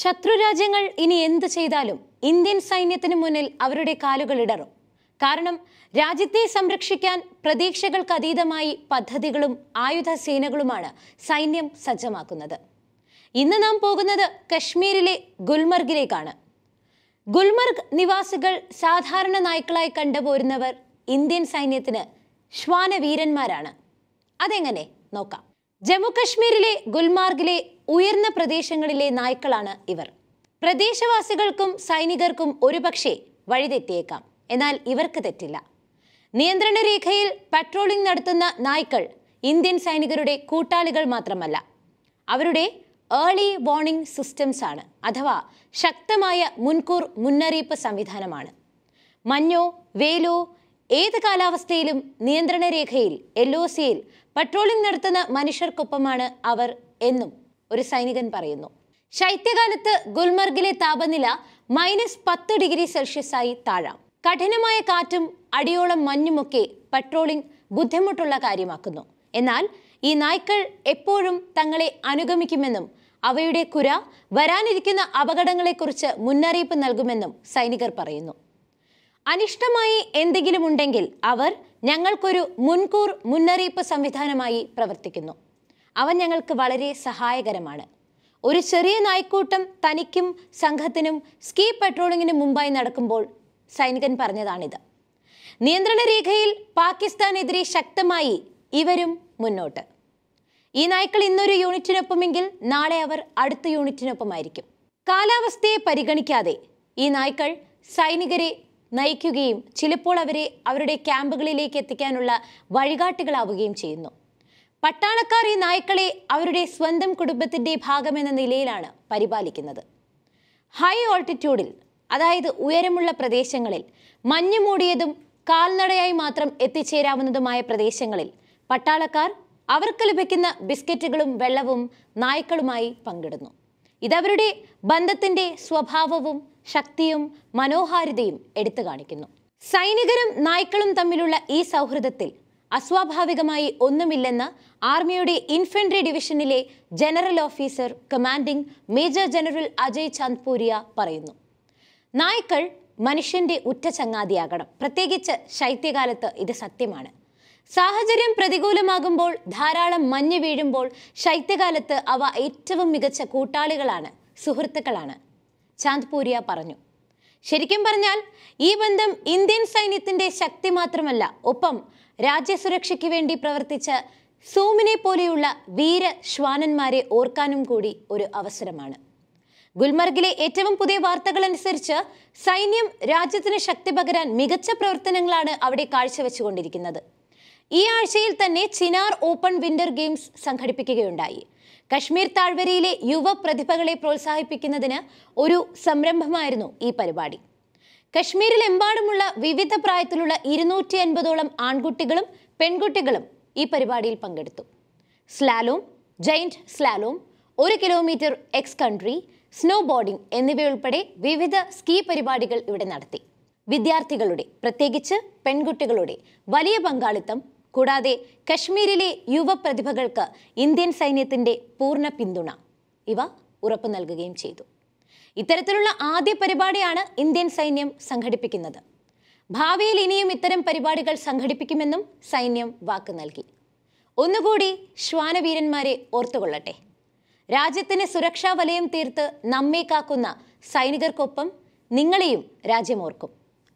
ശത്രുരാജ്യങ്ങൾ ഇനി എന്ത് ചെയ്താലും ഇന്ത്യൻ സൈന്യത്തിന് മുന്നിൽ അവരുടെ കാലുകൾ ഇടറും കാരണം രാജ്യത്തെ സംരക്ഷിക്കാൻ പ്രതീക്ഷകൾക്ക് അതീതമായി പദ്ധതികളും ആയുധ സേനകളുമാണ് സൈന്യം സജ്ജമാക്കുന്നത് ഇന്ന് നാം പോകുന്നത് കശ്മീരിലെ ഗുൽമർഗിലേക്കാണ് ഗുൽമർഗ് നിവാസികൾ സാധാരണ നായ്ക്കളായി കണ്ടുപോരുന്നവർ ഇന്ത്യൻ സൈന്യത്തിന് ശ്വാനവീരന്മാരാണ് അതെങ്ങനെ നോക്കാം ജമ്മുകശ്മീരിലെ ഗുൽമാർഗിലെ ഉയർന്ന പ്രദേശങ്ങളിലെ നായ്ക്കളാണ് ഇവർ പ്രദേശവാസികൾക്കും സൈനികർക്കും ഒരുപക്ഷെ വഴിതെറ്റിയേക്കാം എന്നാൽ ഇവർക്ക് തെറ്റില്ല നിയന്ത്രണ രേഖയിൽ പട്രോളിംഗ് നടത്തുന്ന നായ്ക്കൾ ഇന്ത്യൻ സൈനികരുടെ കൂട്ടാളികൾ മാത്രമല്ല അവരുടെ ഏർലി വാർണിംഗ് സിസ്റ്റംസ് ആണ് അഥവാ ശക്തമായ മുൻകൂർ മുന്നറിയിപ്പ് സംവിധാനമാണ് മഞ്ഞോ വേലോ ഏത് കാലാവസ്ഥയിലും നിയന്ത്രണ രേഖയിൽ എൽ ഒ സിയിൽ പട്രോളിംഗ് നടത്തുന്ന മനുഷ്യർക്കൊപ്പമാണ് അവർ എന്നും ഒരു സൈനികൻ പറയുന്നു ശൈത്യകാലത്ത് ഗുൽമർഗിലെ താപനില മൈനസ് പത്ത് ഡിഗ്രി സെൽഷ്യസായി താഴാം കഠിനമായ കാറ്റും അടിയോളം മഞ്ഞുമൊക്കെ പട്രോളിംഗ് ബുദ്ധിമുട്ടുള്ള കാര്യമാക്കുന്നു എന്നാൽ ഈ നായ്ക്കൾ എപ്പോഴും തങ്ങളെ അനുഗമിക്കുമെന്നും അവയുടെ കുര വരാനിരിക്കുന്ന അപകടങ്ങളെക്കുറിച്ച് മുന്നറിയിപ്പ് നൽകുമെന്നും സൈനികർ പറയുന്നു അനിഷ്ടമായി എന്തെങ്കിലും ഉണ്ടെങ്കിൽ അവർ ഞങ്ങൾക്കൊരു മുൻകൂർ മുന്നറിയിപ്പ് സംവിധാനമായി പ്രവർത്തിക്കുന്നു അവൻ ഞങ്ങൾക്ക് വളരെ സഹായകരമാണ് ഒരു ചെറിയ നായ്ക്കൂട്ടം തനിക്കും സംഘത്തിനും സ്കീ പട്രോളിങ്ങിന് മുമ്പായി നടക്കുമ്പോൾ സൈനികൻ പറഞ്ഞതാണിത് നിയന്ത്രണ രേഖയിൽ പാകിസ്ഥാനെതിരെ ശക്തമായി ഇവരും മുന്നോട്ട് ഈ നായ്ക്കൾ ഇന്നൊരു യൂണിറ്റിനൊപ്പമെങ്കിൽ നാളെ അവർ അടുത്ത യൂണിറ്റിനൊപ്പമായിരിക്കും കാലാവസ്ഥയെ പരിഗണിക്കാതെ ഈ നായ്ക്കൾ സൈനികരെ നയിക്കുകയും ചിലപ്പോൾ അവരെ അവരുടെ ക്യാമ്പുകളിലേക്ക് എത്തിക്കാനുള്ള വഴികാട്ടികളാവുകയും ചെയ്യുന്നു പട്ടാളക്കാർ ഈ നായ്ക്കളെ അവരുടെ സ്വന്തം കുടുംബത്തിൻ്റെ ഭാഗമെന്ന നിലയിലാണ് പരിപാലിക്കുന്നത് ഹൈ ഓൾട്ടിറ്റ്യൂഡിൽ അതായത് ഉയരമുള്ള പ്രദേശങ്ങളിൽ മഞ്ഞ് മൂടിയതും കാൽനടയായി മാത്രം എത്തിച്ചേരാവുന്നതുമായ പ്രദേശങ്ങളിൽ പട്ടാളക്കാർ അവർക്ക് ലഭിക്കുന്ന ബിസ്ക്കറ്റുകളും വെള്ളവും നായ്ക്കളുമായി പങ്കിടുന്നു ഇതവരുടെ ബന്ധത്തിൻ്റെ സ്വഭാവവും ശക്തിയും മനോഹാരിതയും എടുത്തു കാണിക്കുന്നു സൈനികരും നായ്ക്കളും തമ്മിലുള്ള ഈ സൗഹൃദത്തിൽ അസ്വാഭാവികമായി ഒന്നുമില്ലെന്ന് ആർമിയുടെ ഇൻഫെൻട്രി ഡിവിഷനിലെ general officer commanding major general Ajay Chandpuria പറയുന്നു നായ്ക്കൾ മനുഷ്യന്റെ ഉറ്റ ചങ്ങാതിയാകണം പ്രത്യേകിച്ച് ശൈത്യകാലത്ത് ഇത് സത്യമാണ് സാഹചര്യം പ്രതികൂലമാകുമ്പോൾ ധാരാളം മഞ്ഞ് വീഴുമ്പോൾ ശൈത്യകാലത്ത് അവ ഏറ്റവും മികച്ച കൂട്ടാളികളാണ് സുഹൃത്തുക്കളാണ് പൂരിയ പറഞ്ഞു ശരിക്കും പറഞ്ഞാൽ ഈ ബന്ധം ഇന്ത്യൻ സൈന്യത്തിന്റെ ശക്തി മാത്രമല്ല ഒപ്പം രാജ്യസുരക്ഷയ്ക്ക് വേണ്ടി പ്രവർത്തിച്ച സൂമിനെ പോലെയുള്ള വീര ശ്വാനന്മാരെ ഓർക്കാനും കൂടി ഒരു അവസരമാണ് ഗുൽമർഗിലെ ഏറ്റവും പുതിയ വാർത്തകൾ അനുസരിച്ച് സൈന്യം രാജ്യത്തിന് ശക്തി പകരാൻ മികച്ച പ്രവർത്തനങ്ങളാണ് അവിടെ കാഴ്ചവെച്ചുകൊണ്ടിരിക്കുന്നത് ഈ ആഴ്ചയിൽ തന്നെ ചിനാർ ഓപ്പൺ വിന്റർ ഗെയിംസ് സംഘടിപ്പിക്കുകയുണ്ടായി കശ്മീർ താഴ്വരയിലെ യുവ പ്രതിഭകളെ പ്രോത്സാഹിപ്പിക്കുന്നതിന് ഒരു സംരംഭമായിരുന്നു ഈ പരിപാടി കശ്മീരിലെമ്പാടുമുള്ള വിവിധ പ്രായത്തിലുള്ള ഇരുന്നൂറ്റി അൻപതോളം ആൺകുട്ടികളും പെൺകുട്ടികളും ഈ പരിപാടിയിൽ പങ്കെടുത്തു സ്ലാലോം ജയിൻറ്റ് സ്ലാലോം ഒരു kilometre X country snowboarding എന്നിവയുൾപ്പെടെ വിവിധ സ്കീ പരിപാടികൾ ഇവിടെ നടത്തി വിദ്യാർത്ഥികളുടെ പ്രത്യേകിച്ച് പെൺകുട്ടികളുടെ വലിയ പങ്കാളിത്തം കൂടാതെ കശ്മീരിലെ യുവ പ്രതിഭകൾക്ക് ഇന്ത്യൻ സൈന്യത്തിന്റെ പൂർണ്ണ പിന്തുണ ഇവ ഉറപ്പു നൽകുകയും ചെയ്തു ഇത്തരത്തിലുള്ള ആദ്യ പരിപാടിയാണ് ഇന്ത്യൻ സൈന്യം സംഘടിപ്പിക്കുന്നത് ഭാവിയിൽ ഇനിയും ഇത്തരം പരിപാടികൾ സംഘടിപ്പിക്കുമെന്നും സൈന്യം വാക്ക് നൽകി ഒന്നുകൂടി ശ്വാനവീരന്മാരെ ഓർത്തുകൊള്ളട്ടെ രാജ്യത്തിന് സുരക്ഷാ വലയം തീർത്ത് നമ്മെ കാക്കുന്ന സൈനികർക്കൊപ്പം നിങ്ങളെയും രാജ്യമോർക്കും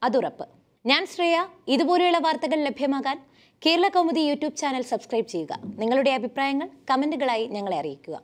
അതുറപ്പ് ഞാൻ ശ്രേയ ഇതുപോലെയുള്ള വാർത്തകൾ ലഭ്യമാകാൻ Kerala Kaumudi YouTube channel subscribe ചെയ്യുക നിങ്ങളുടെ അഭിപ്രായങ്ങൾ കമൻറ്റുകളായി ഞങ്ങളെ അറിയിക്കുക